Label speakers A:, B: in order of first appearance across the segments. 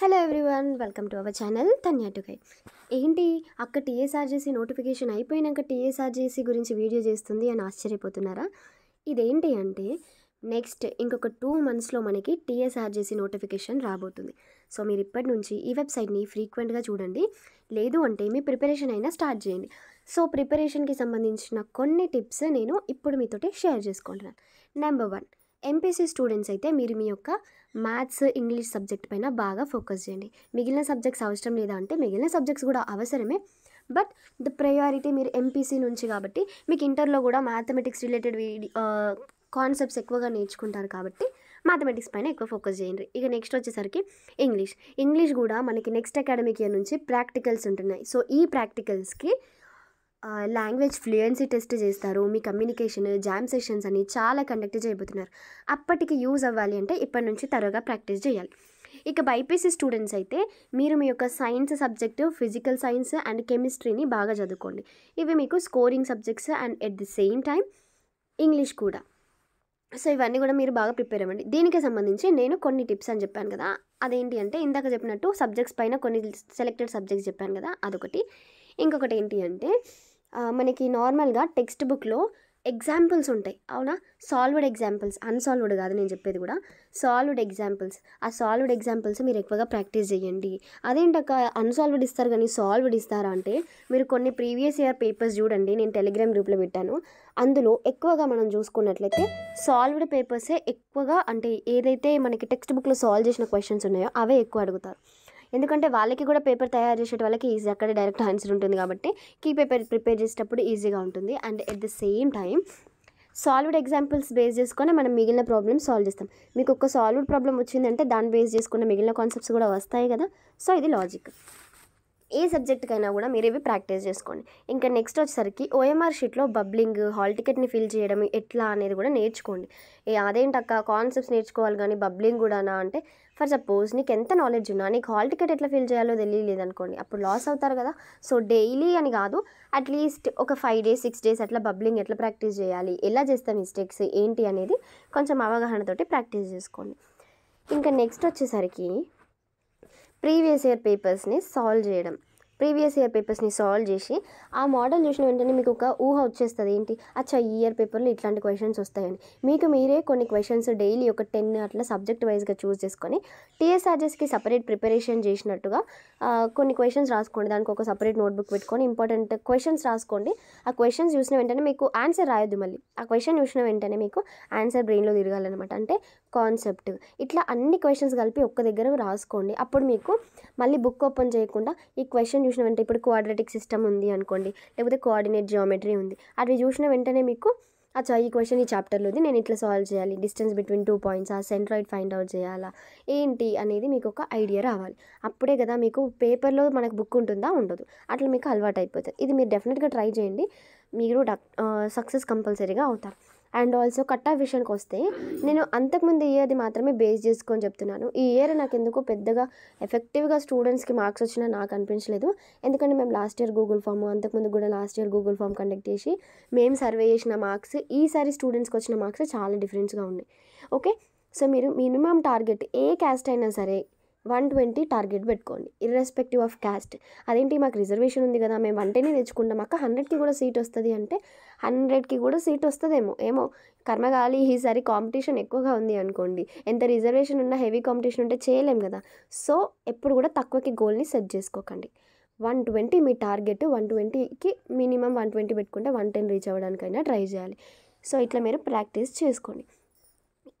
A: hello everyone welcome to our channel Tanya guide ఏంటి అక్క TSRJC notification అయిపోయినాక టీఎస్ఆర్జేసీ గురించి వీడియో చేస్తుంది అని ఆశ్చర్యపోతున్నారా ఇదేంటి అంటే నెక్స్ట్ ఇంకొక టూ మంత్స్లో మనకి టీఎస్ఆర్జేసీ నోటిఫికేషన్ రాబోతుంది సో మీరు ఇప్పటి నుంచి ఈ వెబ్సైట్ని ఫ్రీక్వెంట్గా చూడండి లేదు అంటే మీ ప్రిపరేషన్ అయినా స్టార్ట్ చేయండి సో ప్రిపరేషన్కి సంబంధించిన కొన్ని టిప్స్ నేను ఇప్పుడు మీతో షేర్ చేసుకుంటున్నాను నెంబర్ వన్ ఎంపీసీ స్టూడెంట్స్ అయితే మీరు మీ యొక్క మ్యాథ్స్ ఇంగ్లీష్ సబ్జెక్ట్ పైన బాగా ఫోకస్ చేయండి మిగిలిన సబ్జెక్ట్స్ అవసరం లేదా అంటే మిగిలిన సబ్జెక్ట్స్ కూడా అవసరమే బట్ ద ప్రయారిటీ మీరు ఎంపీసీ నుంచి కాబట్టి మీకు ఇంటర్లో కూడా మ్యాథమెటిక్స్ రిలేటెడ్ కాన్సెప్ట్స్ ఎక్కువగా నేర్చుకుంటారు కాబట్టి మ్యాథమెటిక్స్ పైన ఎక్కువ ఫోకస్ చేయండి ఇక నెక్స్ట్ వచ్చేసరికి ఇంగ్లీష్ ఇంగ్లీష్ కూడా మనకి నెక్స్ట్ అకాడమిక్ ఇయర్ నుంచి ప్రాక్టికల్స్ ఉంటున్నాయి సో ఈ ప్రాక్టికల్స్కి లాంగ్వేజ్ ఫ్లూయెన్సీ టెస్ట్ చేస్తారు మీ కమ్యూనికేషన్ జామ్ సెషన్స్ అని చాలా కండక్ట్ చేయబోతున్నారు అప్పటికి యూజ్ అవ్వాలి అంటే ఇప్పటి నుంచి త్వరగా ప్రాక్టీస్ చేయాలి ఇక బైపీసీ స్టూడెంట్స్ అయితే మీరు మీ యొక్క science subject physical science and కెమిస్ట్రీని బాగా చదువుకోండి ఇవి మీకు scoring subjects and at the same time English కూడా సో ఇవన్నీ కూడా మీరు బాగా ప్రిపేర్ అవ్వండి దీనికి సంబంధించి నేను కొన్ని టిప్స్ అని చెప్పాను కదా అదేంటి అంటే ఇందాక చెప్పినట్టు సబ్జెక్ట్స్ పైన కొన్ని సెలెక్టెడ్ సబ్జెక్ట్స్ చెప్పాను కదా అదొకటి ఇంకొకటి ఏంటి అంటే మనకి నార్మల్గా టెక్స్ట్ బుక్లో ఎగ్జాంపుల్స్ ఉంటాయి అవునా సాల్వ్డ్ ఎగ్జాంపుల్స్ అన్సాల్వ్డ్ కాదు నేను చెప్పేది కూడా సాల్వ్డ్ ఎగ్జాంపుల్స్ ఆ సాల్వ్డ్ ఎగ్జాంపుల్స్ మీరు ఎక్కువగా ప్రాక్టీస్ చేయండి అదేంటక్క అన్సాల్వ్డ్ ఇస్తారు కానీ సాల్వ్డ్ ఇస్తారా అంటే మీరు కొన్ని ప్రీవియస్ ఇయర్ పేపర్స్ చూడండి నేను టెలిగ్రామ్ గ్రూప్లో పెట్టాను అందులో ఎక్కువగా మనం చూసుకున్నట్లయితే సాల్వ్డ్ పేపర్సే ఎక్కువగా అంటే ఏదైతే మనకి టెక్స్ట్ బుక్లో సాల్వ్ చేసిన క్వశ్చన్స్ ఉన్నాయో అవే ఎక్కువ అడుగుతారు ఎందుకంటే వాళ్ళకి కూడా పేపర్ తయారు చేసేట వాళ్ళకి ఈజీ అక్కడ డైరెక్ట్ ఆన్సర్ ఉంటుంది కాబట్టి కీ పేపర్ ప్రిపేర్ చేసేటప్పుడు ఈజీగా ఉంటుంది and at the same time solved examples base చేసుకొని మనం మిగిలిన ప్రాబ్లమ్స్ సాల్వ్ చేస్తాం మీకు ఒక సాల్వ్డ్ ప్రాబ్లమ్ వచ్చిందంటే దాన్ని బేస్ చేసుకున్న మిగిలిన కాన్సెప్ట్స్ కూడా వస్తాయి కదా సో ఇది లాజిక్ ఏ సబ్జెక్ట్కైనా కూడా మీరు ఇవి ప్రాక్టీస్ చేసుకోండి ఇంకా నెక్స్ట్ వచ్చేసరికి ఓఎంఆర్ షీట్లో బబ్లింగ్ హాల్ టికెట్ని ఫిల్ చేయడం ఎట్లా అనేది కూడా నేర్చుకోండి ఏ అదేంటక్క కాన్సెప్ట్స్ నేర్చుకోవాలి కానీ బబ్లింగ్ కూడానా అంటే ఫర్ సపోజ్ నీకు ఎంత నాలెడ్జ్ ఉన్నా నీకు హాల్ టికెట్ ఎట్లా ఫిల్ చేయాలో తెలియలేదు అనుకోండి అప్పుడు లాస్ అవుతారు కదా సో డైలీ అని కాదు అట్లీస్ట్ ఒక ఫైవ్ డేస్ సిక్స్ డేస్ అట్లా బబ్లింగ్ ఎట్లా ప్రాక్టీస్ చేయాలి ఎలా చేస్తాం మిస్టేక్స్ ఏంటి అనేది కొంచెం అవగాహనతోటి ప్రాక్టీస్ చేసుకోండి ఇంకా నెక్స్ట్ వచ్చేసరికి ప్రీవియస్ ఇయర్ పేపర్స్ని సాల్వ్ చేయడం ప్రీవియస్ ఇయర్ పేపర్స్ని సాల్వ్ చేసి ఆ మోడల్ చూసిన వెంటనే మీకు ఒక ఊహ వచ్చేస్తుంది ఏంటి అచ్చా ఈ ఇయర్ పేపర్లో ఇట్లాంటి క్వశ్చన్స్ వస్తాయని మీకు మీరే కొన్ని క్వశ్చన్స్ డైలీ ఒక టెన్ అట్లా సబ్జెక్ట్ వైజ్గా చూస్ చేసుకొని టీఎస్ఆర్జెస్కి సపరేట్ ప్రిపరేషన్ చేసినట్టుగా కొన్ని క్వశ్చన్స్ రాసుకోండి దానికి ఒక సపరేట్ నోట్బుక్ పెట్టుకొని ఇంపార్టెంట్ క్వశ్చన్స్ రాసుకోండి ఆ క్వశ్చన్స్ చూసిన వెంటనే మీకు ఆన్సర్ రాయొద్దు మళ్ళీ ఆ క్వశ్చన్ చూసిన వెంటనే మీకు ఆన్సర్ బ్రెయిన్లో తిరగాలన్నమాట అంటే కాన్సెప్ట్ ఇట్లా అన్ని క్వశ్చన్స్ కలిపి ఒక్క దగ్గర రాసుకోండి అప్పుడు మీకు మళ్ళీ బుక్ ఓపెన్ చేయకుండా ఈ క్వశ్చన్ చూసిన వెంటనే ఇప్పుడు క్వాడ్రటిక్ సిస్టమ్ ఉంది అనుకోండి లేకపోతే కోఆర్డినేట్ జియోమెట్రీ ఉంది అవి చూసిన వెంటనే మీకు అచ్చా ఈ క్వశ్చన్ ఈ చాప్టర్లో ఉంది నేను ఇట్లా సాల్వ్ చేయాలి డిస్టెన్స్ బిట్వీన్ టూ పాయింట్స్ ఆ సెంట్రాయిడ్ ఫైండ్ అవుట్ చేయాలా ఏంటి అనేది మీకు ఒక ఐడియా రావాలి అప్పుడే కదా మీకు పేపర్లో మనకు బుక్ ఉంటుందా ఉండదు అట్లా మీకు అలవాటు అయిపోతుంది ఇది మీరు డెఫినెట్గా ట్రై చేయండి మీరు సక్సెస్ కంపల్సరీగా అవుతారు అండ్ ఆల్సో కట్ ఆఫ్ విషయానికి వస్తే నేను అంతకుముందు ఇయర్ది మాత్రమే బేస్ చేసుకొని చెప్తున్నాను ఈ ఇయర్ నాకు ఎందుకు పెద్దగా ఎఫెక్టివ్గా స్టూడెంట్స్కి మార్క్స్ వచ్చినా నాకు అనిపించలేదు ఎందుకంటే మేము లాస్ట్ ఇయర్ గూగుల్ ఫామ్ అంతకుముందు కూడా last year Google form conduct చేసి మేము సర్వే చేసిన మార్క్స్ ఈసారి స్టూడెంట్స్కి వచ్చిన మార్క్స్ చాలా డిఫరెన్స్గా ఉన్నాయి ఓకే సో మీరు మినిమం టార్గెట్ ఏ క్యాస్ట్ అయినా సరే వన్ ట్వంటీ టార్గెట్ పెట్టుకోండి ఇర్రెస్పెక్టివ్ ఆఫ్ క్యాస్ట్ అదేంటి మాకు రిజర్వేషన్ ఉంది కదా మేము వంటనే తెచ్చుకుంటాం అక్క హండ్రెడ్కి కూడా సీట్ వస్తుంది అంటే హండ్రెడ్కి కూడా సీట్ వస్తుందేమో ఏమో కర్మగాలి ఈసారి కాంపిటీషన్ ఎక్కువగా ఉంది అనుకోండి ఎంత రిజర్వేషన్ ఉన్నా హెవీ కాంపిటీషన్ ఉంటే చేయలేం కదా సో ఎప్పుడు కూడా తక్కువకి గోల్ని సెట్ చేసుకోకండి వన్ ట్వంటీ మీ టార్గెట్ వన్ ట్వంటీకి మినిమం వన్ ట్వంటీ పెట్టుకుంటే వన్ టెన్ రీచ్ అవ్వడానికైనా ట్రై చేయాలి సో ఇట్లా మీరు ప్రాక్టీస్ చేసుకోండి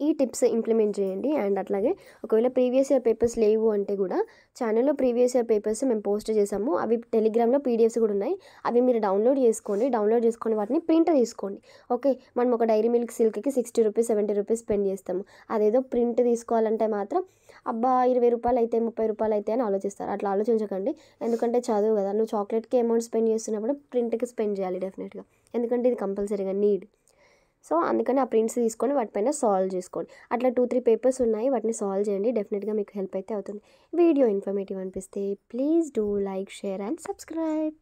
A: ఈ టిప్స్ ఇంప్లిమెంట్ చేయండి అండ్ అట్లాగే ఒకవేళ ప్రీవియస్ ఇయర్ పేపర్స్ లేవు అంటే కూడా ఛానల్లో ప్రీవియస్ ఇయర్ పేపర్స్ మేము పోస్ట్ చేసాము అవి టెలిగ్రామ్లో పీడిఎఫ్స్ కూడా ఉన్నాయి అవి మీరు డౌన్లోడ్ చేసుకోండి డౌన్లోడ్ చేసుకొని వాటిని ప్రింట్ తీసుకోండి ఓకే మనం ఒక డైరీ మిల్క్ సిల్క్కి sixty rupees seventy rupees spend చేస్తాము అదేదో ప్రింట్ తీసుకోవాలంటే మాత్రం అబ్బా ఇరవై రూపాయలు అయితే ముప్పై రూపాయలు అయితే అని ఆలోచిస్తారు అట్లా ఆలోచించకండి ఎందుకంటే చదువు కదా నువ్వు చాక్లెట్కి అమౌంట్ స్పెండ్ చేస్తున్నప్పుడు ప్రింట్కి స్పెండ్ చేయాలి డెఫినెట్గా ఎందుకంటే ఇది కంపల్సరీగా నీడ్ సో అందుకని ఆ ప్రింట్స్ తీసుకొని వాటిపైన సాల్వ్ చేసుకోండి అట్లా టూ త్రీ పేపర్స్ ఉన్నాయి వాటిని సాల్వ్ చేయండి డెఫినెట్గా మీకు హెల్ప్ అయితే అవుతుంది వీడియో ఇన్ఫర్మేటివ్ అనిపిస్తే please do like share and subscribe